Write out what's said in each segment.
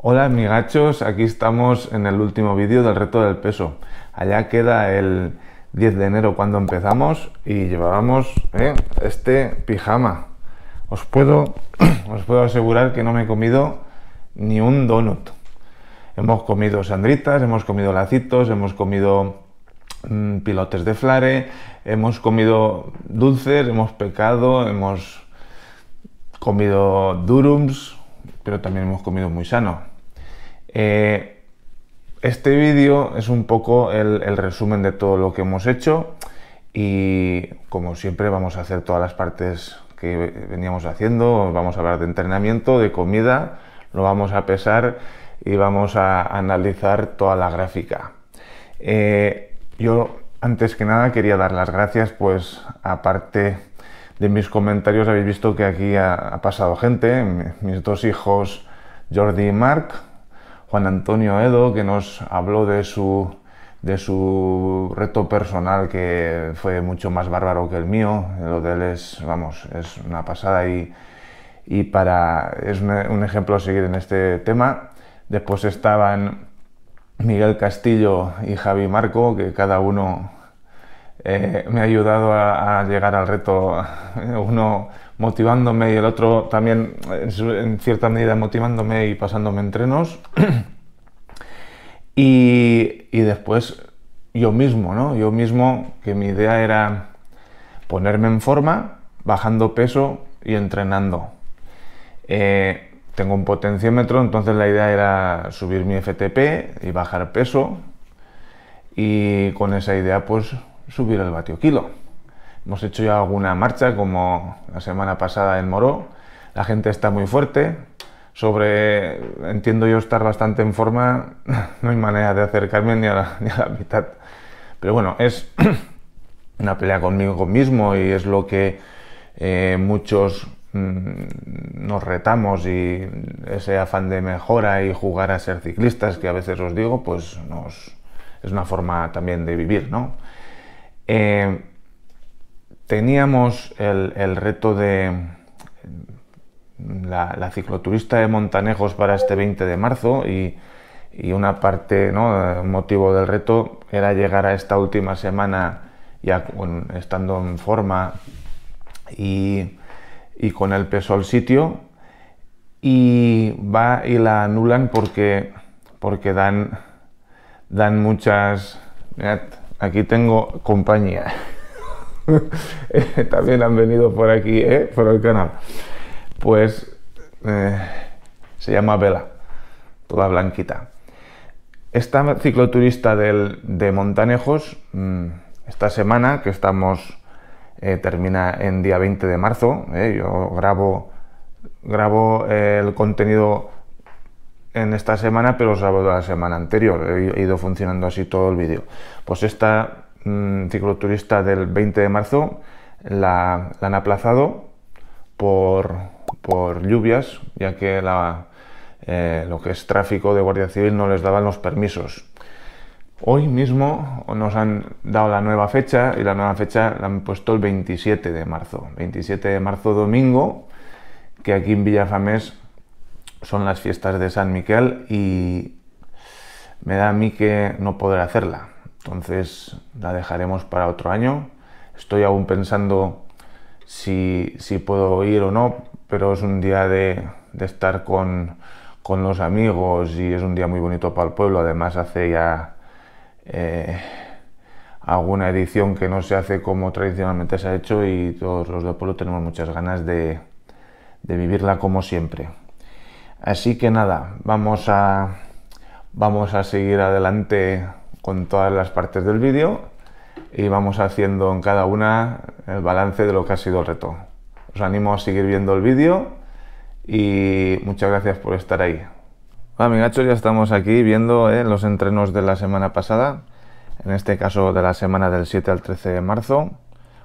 Hola amigachos, aquí estamos en el último vídeo del reto del peso. Allá queda el 10 de enero cuando empezamos y llevábamos eh, este pijama. Os puedo, os puedo asegurar que no me he comido ni un donut. Hemos comido sandritas, hemos comido lacitos, hemos comido mm, pilotes de flare, hemos comido dulces, hemos pecado, hemos comido durums, pero también hemos comido muy sano. Eh, este vídeo es un poco el, resumen de todo lo que hemos hecho y como siempre vamos a hacer todas las partes que veníamos haciendo, vamos a hablar de entrenamiento, de comida, lo vamos a pesar y vamos a analizar toda la gráfica. Eh, yo antes que nada quería dar las gracias pues aparte de mis comentarios habéis visto que aquí ha, pasado gente, mis dos hijos Jordi y Marc, Juan Antonio Edo, que nos habló de su, de su reto personal que fue mucho más bárbaro que el mío. lo de es, vamos, es una pasada y, y para, es un ejemplo a seguir en este tema. Después estaban Miguel Castillo y Javi Marco, que cada uno eh, me ha ayudado a, llegar al reto, uno motivándome y el otro también en, cierta medida motivándome y pasándome entrenos. y, después yo mismo, Yo mismo, que mi idea era ponerme en forma, bajando peso y entrenando. Eh, tengo un potenciómetro, entonces la idea era subir mi FTP y bajar peso. Y con esa idea, pues subir el vatio kilo. Hemos hecho ya alguna marcha, como la semana pasada en Moró. La gente está muy fuerte. Sobre, entiendo yo estar bastante en forma, no hay manera de acercarme ni a la, mitad. Pero bueno, es una pelea conmigo mismo y es lo que eh, muchos mm, nos retamos y ese afán de mejora y jugar a ser ciclistas que a veces os digo, pues nos, es una forma también de vivir, ¿no? Eh, teníamos el, reto de mm, la, cicloturista de Montanejos para este 20 de marzo y, una parte, ¿no? motivo del reto era llegar a esta última semana ya estando en forma y, con el peso al sitio y va y la anulan porque, porque dan, dan muchas... Eh, aquí tengo compañía. También han venido por aquí, ¿eh? por el canal. Pues eh, se llama Vela, toda blanquita. Esta cicloturista del, de Montanejos, mm, esta semana que estamos, eh, termina en día 20 de marzo, yo grabo, grabo el contenido en esta semana, pero os hablo de la semana anterior. He ido funcionando así todo el vídeo. Pues esta mm, ciclo turista del 20 de marzo la, han aplazado por, por, lluvias, ya que eh, lo que es tráfico de Guardia Civil no les daban los permisos. Hoy mismo nos han dado la nueva fecha y la nueva fecha la han puesto el 27 de marzo. 27 de marzo domingo, que aquí en Villafamés son las fiestas de San Miguel y me da a mí que no poder hacerla. Entonces la dejaremos para otro año. Estoy aún pensando si, si puedo ir o no, pero es un día de, estar con, con, los amigos y es un día muy bonito para el pueblo. Además hace ya eh, alguna edición que no se hace como tradicionalmente se ha hecho y todos los del pueblo tenemos muchas ganas de, de vivirla como siempre. Así que nada, vamos a, vamos a seguir adelante con todas las partes del vídeo y vamos haciendo en cada una el balance de lo que ha sido el reto. Os animo a seguir viendo el vídeo y muchas gracias por estar ahí. Hola ya estamos aquí viendo eh, los entrenos de la semana pasada, en este caso de la semana del 7 al 13 de marzo,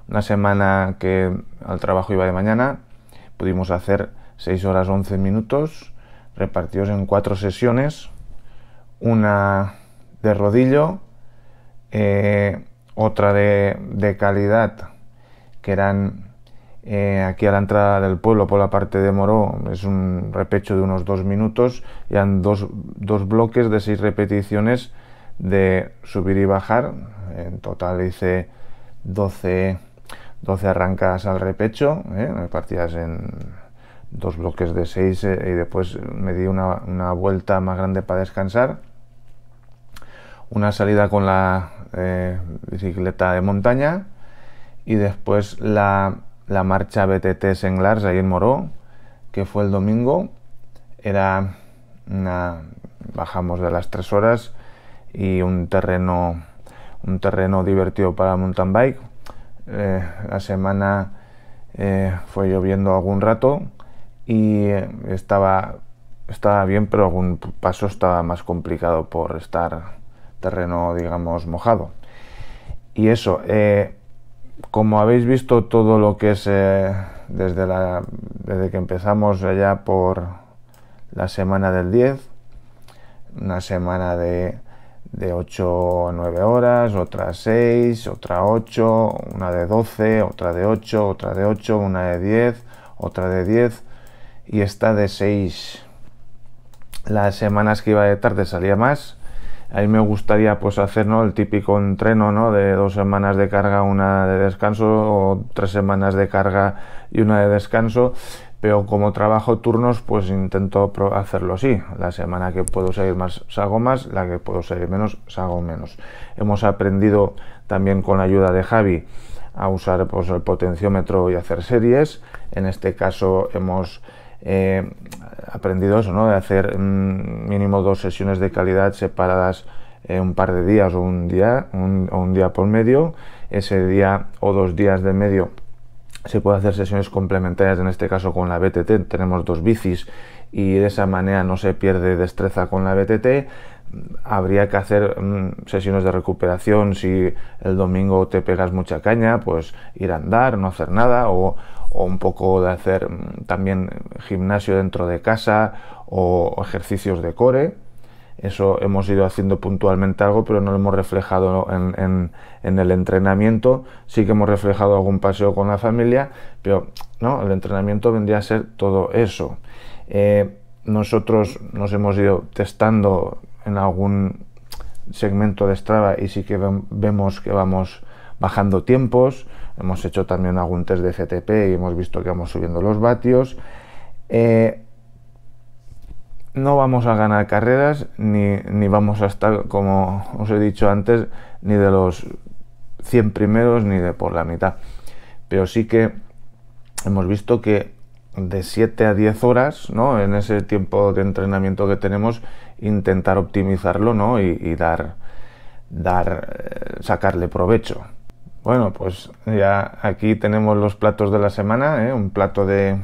una semana que al trabajo iba de mañana, pudimos hacer 6 horas 11 minutos repartidos en cuatro sesiones, una de rodillo, eh, otra de, calidad, que eran eh, aquí a la entrada del pueblo por la parte de Moró, es un repecho de unos dos minutos, y eran dos, dos bloques de seis repeticiones de subir y bajar, en total hice 12, 12 arrancadas al repecho, eh, repartidas en dos bloques de seis eh, y después me di una, vuelta más grande para descansar. Una salida con la eh, bicicleta de montaña y después la, marcha BTT Senglars ahí en Moró, que fue el domingo. Era una, bajamos de las 3 horas y un terreno, un terreno divertido para mountain bike. Eh, la semana fue lloviendo algún rato, y estaba, estaba bien, pero algún paso estaba más complicado por estar terreno, digamos, mojado. Y eso, eh, como habéis visto todo lo que es eh, desde, la, que empezamos allá por la semana del 10, una semana de, de 8 o 9 horas, otra 6, otra 8, una de 12, otra de 8, otra de 8, una de 10, otra de 10, y está de 6. Las semanas que iba de tarde salía más. A mí me gustaría pues hacer el típico entreno ¿no? de dos semanas de carga, una de descanso, o tres semanas de carga y una de descanso. Pero como trabajo turnos, pues intento hacerlo así. La semana que puedo seguir más, salgo más, la que puedo seguir menos, salgo menos. Hemos aprendido también con la ayuda de Javi a usar pues, el potenciómetro y hacer series. En este caso hemos eh, aprendido eso, ¿no? De hacer mm, mínimo dos sesiones de calidad separadas en eh, un par de días o un día, o un día por medio. Ese día o dos días de medio se puede hacer sesiones complementarias, en este caso con la BTT, tenemos dos bicis y de esa manera no se pierde destreza con la BTT habría que hacer mm, sesiones de recuperación si el domingo te pegas mucha caña, pues ir a andar, no hacer nada, o, un poco de hacer mm, también gimnasio dentro de casa o ejercicios de core. Eso hemos ido haciendo puntualmente algo, pero no lo hemos reflejado en, el entrenamiento. Sí que hemos reflejado algún paseo con la familia, pero no, el entrenamiento vendría a ser todo eso. Eh, nosotros nos hemos ido testando en algún segmento de estrada y sí que vemos que vamos bajando tiempos. Hemos hecho también algún test de FTP y hemos visto que vamos subiendo los vatios. Eh, no vamos a ganar carreras ni, vamos a estar, como os he dicho antes, ni de los 100 primeros ni de por la mitad. Pero sí que hemos visto que de 7 a 10 horas, ¿no? en ese tiempo de entrenamiento que tenemos, intentar optimizarlo ¿no? y, dar, dar, eh, sacarle provecho. Bueno, pues ya aquí tenemos los platos de la semana, ¿eh? un plato de,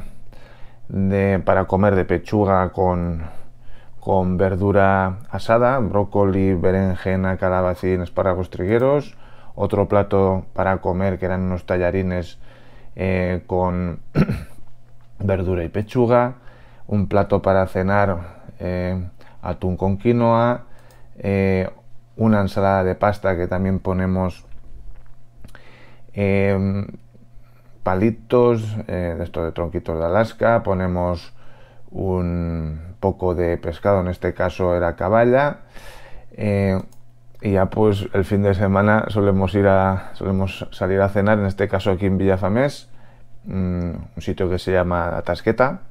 para comer de pechuga con, con verdura asada, brócoli, berenjena, calabacín, espárragos trigueros, otro plato para comer que eran unos tallarines eh, con verdura y pechuga, un plato para cenar atún con quinoa, eh, una ensalada de pasta que también ponemos em, palitos, eh, de estos de tronquitos de Alaska, ponemos un poco de pescado, en este caso era caballa, eh, y ya pues el fin de semana solemos ir a solemos salir a cenar, en este caso aquí en Villafamés, mm, un sitio que se llama Tasqueta.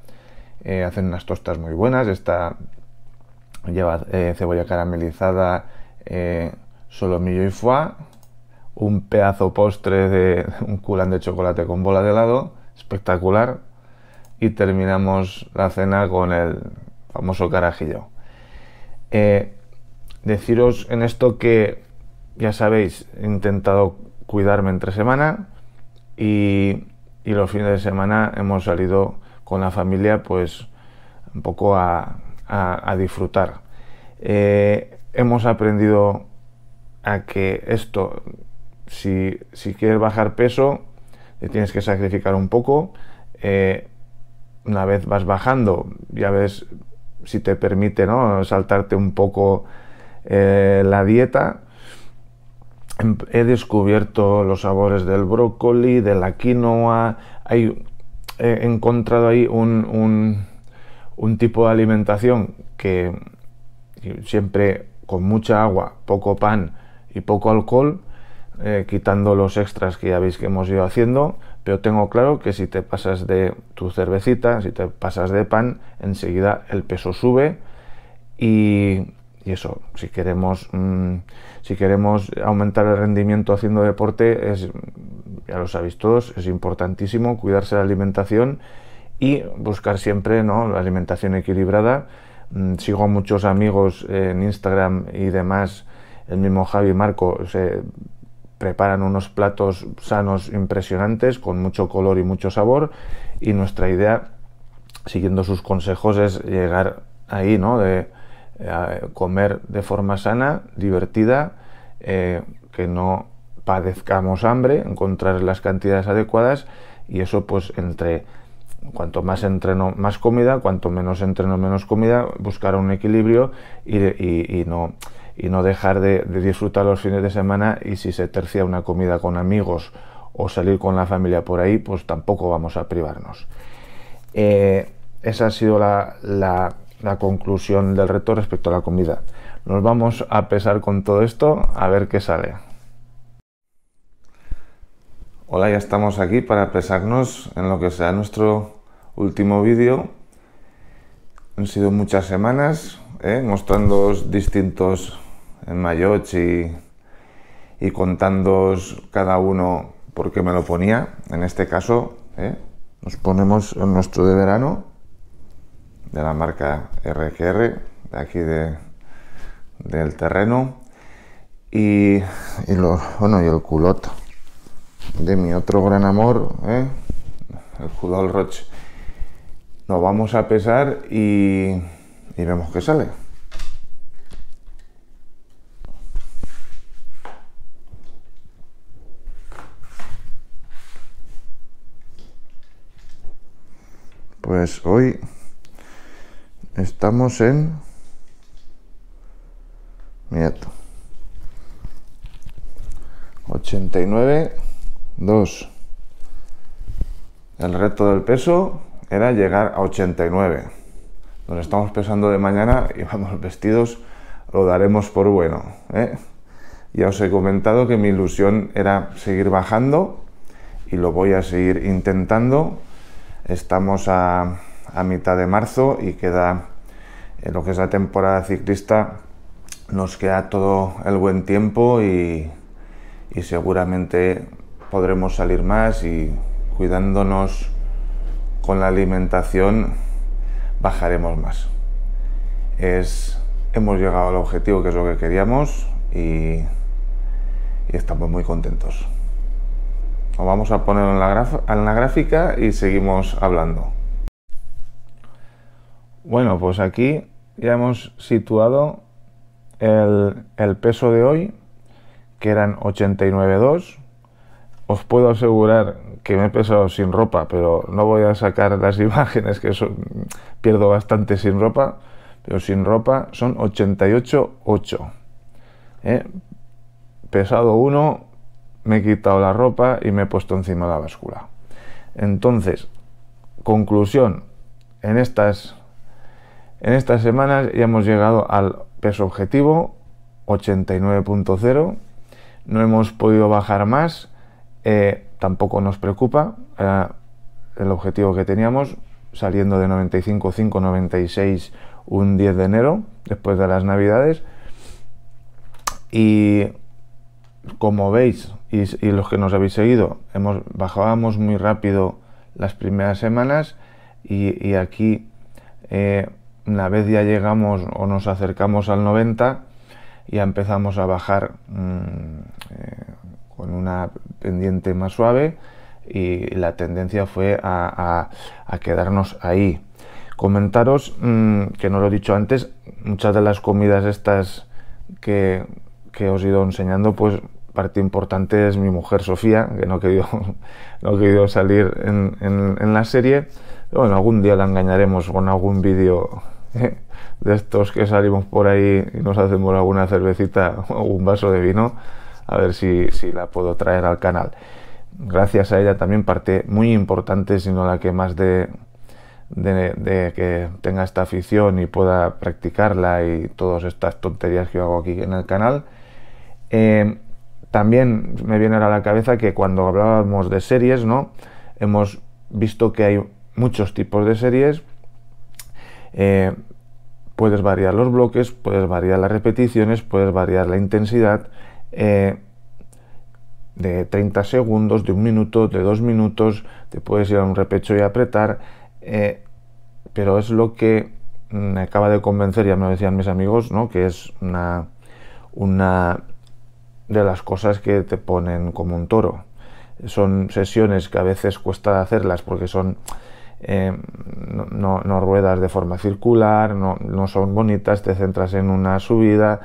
hacen unas tostas muy buenas, está lleva eh, cebolla caramelizada, eh, solomillo y foie, un pedazo postre de un culán de chocolate con bola de helado, espectacular, y terminamos la cena con el famoso carajillo. Eh, deciros en esto que, ya sabéis, he intentado cuidarme entre semana y, y los fines de semana hemos salido con la familia pues un poco a a, disfrutar. Eh, hemos aprendido a que esto, si, si, quieres bajar peso, te tienes que sacrificar un poco. Eh, una vez vas bajando, ya ves si te permite ¿no? saltarte un poco eh, la dieta. Em, he descubierto los sabores del brócoli, de la quinoa. Hay, he encontrado ahí un un tipo de alimentación que siempre con mucha agua, poco pan y poco alcohol, eh, quitando los extras que ya veis que hemos ido haciendo, pero tengo claro que si te pasas de tu cervecita, si te pasas de pan, enseguida el peso sube y, eso, si queremos, mm, si queremos aumentar el rendimiento haciendo deporte, ya lo sabéis todos, es importantísimo cuidarse la alimentación y buscar siempre ¿no? la alimentación equilibrada. Mm, sigo muchos amigos en Instagram y demás, el mismo Javi Marco, se preparan unos platos sanos impresionantes con mucho color y mucho sabor y nuestra idea, siguiendo sus consejos, es llegar ahí, ¿no? De eh, comer de forma sana, divertida, eh, que no padezcamos hambre, encontrar las cantidades adecuadas y eso pues entre cuanto más entreno, más comida, cuanto menos entreno, menos comida, buscar un equilibrio y, no, y no dejar de, disfrutar los fines de semana y si se tercia una comida con amigos o salir con la familia por ahí, pues tampoco vamos a privarnos. Eh, esa ha sido la, conclusión del reto respecto a la comida. Nos vamos a pesar con todo esto a ver qué sale. Hola, ya estamos aquí para pesarnos en lo que sea nuestro último vídeo. Han sido muchas semanas ¿eh? mostrando distintos en Mayoch y, y contando cada uno por qué me lo ponía. En este caso, ¿eh? nos ponemos el nuestro de verano de la marca RGR, de aquí de, del terreno. Y, y, lo, y el culot de mi otro gran amor, ¿eh? el Judol Roche. Nos vamos a pesar y, y vemos qué sale. Pues hoy estamos en... y 89, 2. El resto del peso era llegar a 89. Donde estamos pensando de mañana y vamos vestidos, lo daremos por bueno. ¿eh? Ya os he comentado que mi ilusión era seguir bajando y lo voy a seguir intentando. Estamos a, mitad de marzo y queda en lo que es la temporada ciclista. Nos queda todo el buen tiempo y seguramente podremos salir más y cuidándonos con la alimentación bajaremos más. Es, hemos llegado al objetivo que es lo que queríamos y, estamos muy contentos. Lo vamos a poner en la, gráfica y seguimos hablando. Bueno, pues aquí ya hemos situado el, el peso de hoy, que eran 89,2 os puedo asegurar que me he pesado sin ropa, pero no voy a sacar las imágenes que pierdo bastante sin ropa, pero sin ropa son 88,8. ¿eh? Pesado 1, me he quitado la ropa y me he puesto encima la báscula. Entonces, conclusión, en estas, en estas semanas ya hemos llegado al peso objetivo 89.0, no hemos podido bajar más, eh, tampoco nos preocupa, eh, el objetivo que teníamos, saliendo de 95596 96 un 10 de enero, después de las navidades. Y como veis, y, los que nos habéis seguido, hemos, bajábamos muy rápido las primeras semanas y, aquí, eh, una vez ya llegamos o nos acercamos al 90, ya empezamos a bajar mm, con una pendiente más suave y la tendencia fue a, quedarnos ahí. Comentaros, mm, que no lo he dicho antes, muchas de las comidas estas que, que os he ido enseñando, pues parte importante es mi mujer Sofía, que no ha querido, no querido salir en, la serie. Bueno, algún día la engañaremos con algún vídeo de estos que salimos por ahí y nos hacemos alguna cervecita o un vaso de vino a ver si, la puedo traer al canal. Gracias a ella también parte muy importante, sino la que más de, que tenga esta afición y pueda practicarla y todas estas tonterías que hago aquí en el canal. Eh, también me viene a la cabeza que cuando hablábamos de series, ¿no? Hemos visto que hay muchos tipos de series. Eh, puedes variar los bloques, puedes variar las repeticiones, puedes variar la intensidad eh, de 30 segundos, de un minuto, de dos minutos, te puedes ir a un repecho y apretar, eh, pero es lo que mm, me acaba de convencer, ya me lo decían mis amigos, ¿no? que es una, una de las cosas que te ponen como un toro. Son sesiones que a veces cuesta hacerlas porque son eh, no, ruedas de forma circular, no son bonitas, te centras en una subida,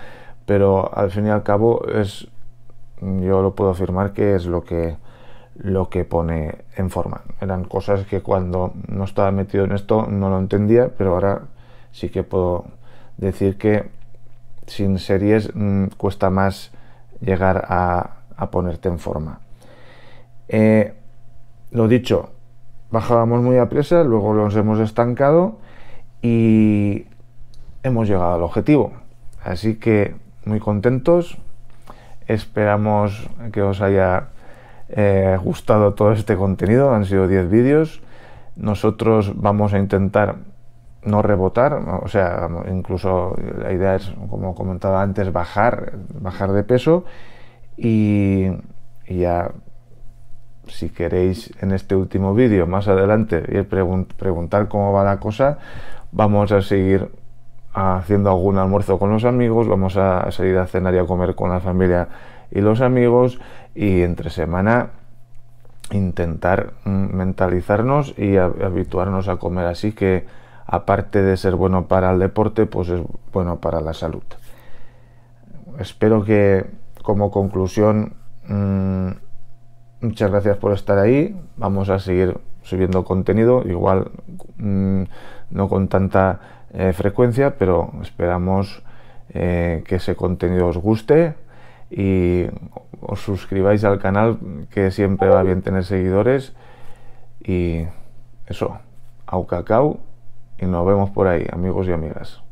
pero al fin y al cabo es, yo lo puedo afirmar que es lo que, lo que pone en forma. Eran cosas que cuando no estaba metido en esto no lo entendía, pero ahora sí que puedo decir que sin series mm, cuesta más llegar a, ponerte en forma. Eh, lo dicho, bajábamos muy a presa, luego los hemos estancado y hemos llegado al objetivo. Así que muy contentos. Esperamos que os haya eh, gustado todo este contenido. Han sido 10 vídeos. Nosotros vamos a intentar no rebotar, o sea, incluso la idea es, como comentaba antes, bajar, bajar de peso y, ya si queréis en este último vídeo más adelante ir preguntar cómo va la cosa, vamos a seguir haciendo algún almuerzo con los amigos, vamos a salir a cenar y a comer con la familia y los amigos y entre semana intentar mm, mentalizarnos y habituarnos a comer así que aparte de ser bueno para el deporte, pues es bueno para la salud. Espero que como conclusión mm, muchas gracias por estar ahí. Vamos a seguir subiendo contenido, igual mm, no con tanta eh, frecuencia, pero esperamos eh, que ese contenido os guste y os suscribáis al canal, que siempre va bien tener seguidores. Y eso, au cacao y nos vemos por ahí, amigos y amigas.